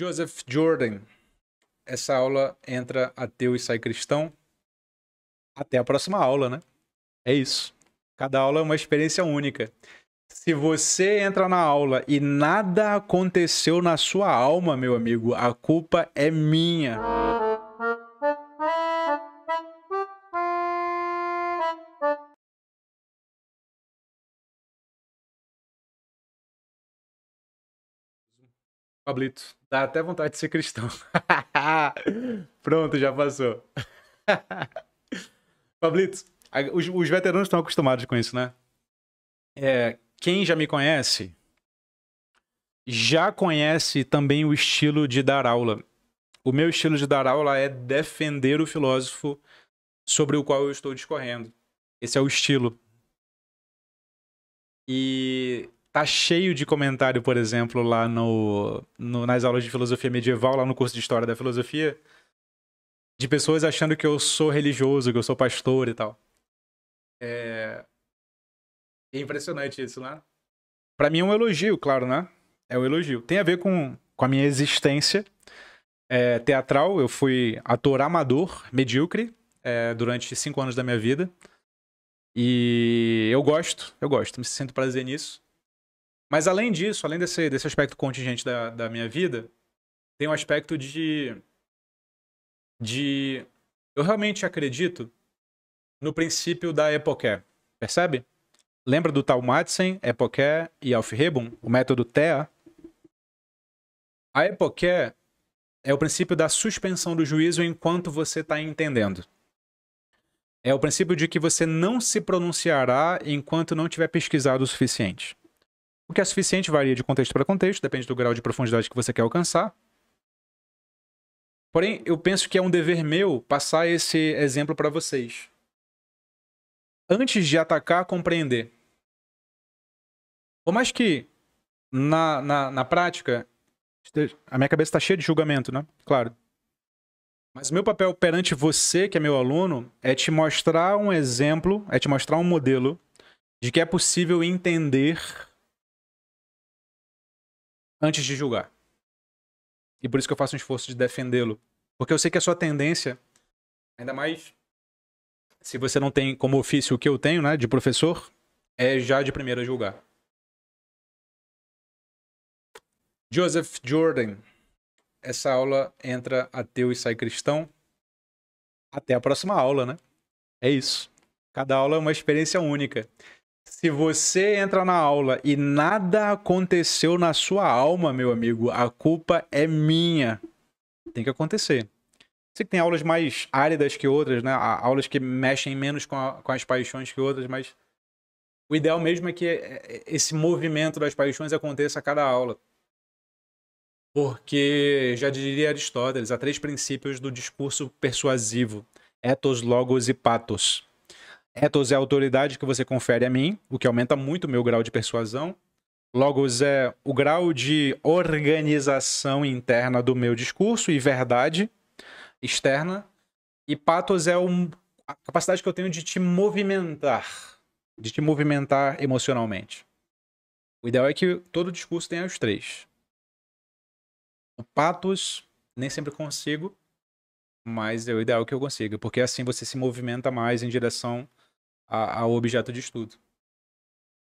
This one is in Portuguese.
Joseph Jordan. Essa aula entra ateu e sai cristão. Até a próxima aula, né? É isso. Cada aula é uma experiência única. Se você entra na aula e nada aconteceu na sua alma, meu amigo, a culpa é minha. Pablito, dá até vontade de ser cristão. Pronto, já passou. Pablito, os, os, veteranos estão acostumados com isso, né? É, quem já me conhece já conhece também o estilo de dar aula. O meu estilo de dar aula é defender o filósofo sobre o qual eu estou discorrendo. Esse é o estilo. E tá cheio de comentário, por exemplo, lá no, no, nas aulas de filosofia medieval, lá no curso de história da filosofia, de pessoas achando que eu sou religioso, que eu sou pastor e tal. É, é impressionante isso, né? Para mim é um elogio, claro, né? É um elogio. Tem a ver com, com a minha existência é, teatral. Eu fui ator amador, medíocre, é, durante cinco anos da minha vida. E eu gosto, eu gosto, me sinto prazer nisso. Mas além disso, além desse, desse aspecto contingente da, da minha vida, tem um aspecto de. de. Eu realmente acredito no princípio da epoché. Percebe? Lembra do Talmadsen, Madsen, epoché e Alfrebum, o método Thea? A epoché é o princípio da suspensão do juízo enquanto você está entendendo. É o princípio de que você não se pronunciará enquanto não tiver pesquisado o suficiente. O que é suficiente varia de contexto para contexto, depende do grau de profundidade que você quer alcançar. Porém, eu penso que é um dever meu passar esse exemplo para vocês. Antes de atacar, compreender. Por mais que, na, na, na prática, a minha cabeça está cheia de julgamento, né? Claro. Mas o meu papel perante você, que é meu aluno, é te mostrar um exemplo, é te mostrar um modelo de que é possível entender antes de julgar. E por isso que eu faço um esforço de defendê-lo. Porque eu sei que a sua tendência, ainda mais se você não tem como ofício o que eu tenho, né, de professor, é já de primeira julgar. Joseph Jordan. Essa aula entra ateu e sai cristão. Até a próxima aula, né? É isso. Cada aula é uma experiência única. Se você entra na aula e nada aconteceu na sua alma, meu amigo, a culpa é minha. Tem que acontecer. Sei que tem aulas mais áridas que outras, né? Aulas que mexem menos com, a, com as paixões que outras, mas o ideal mesmo é que é, é, esse movimento das paixões aconteça a cada aula. Porque, já diria Aristóteles, há três princípios do discurso persuasivo: ethos, logos e pathos. Ethos é a autoridade que você confere a mim, o que aumenta muito o meu grau de persuasão. Logos é o grau de organização interna do meu discurso e verdade externa. E Patos é um, a capacidade que eu tenho de te movimentar, de te movimentar emocionalmente. O ideal é que todo discurso tenha os três. O Patos nem sempre consigo, mas é o ideal que eu consiga, porque assim você se movimenta mais em direção a, ao objeto de estudo.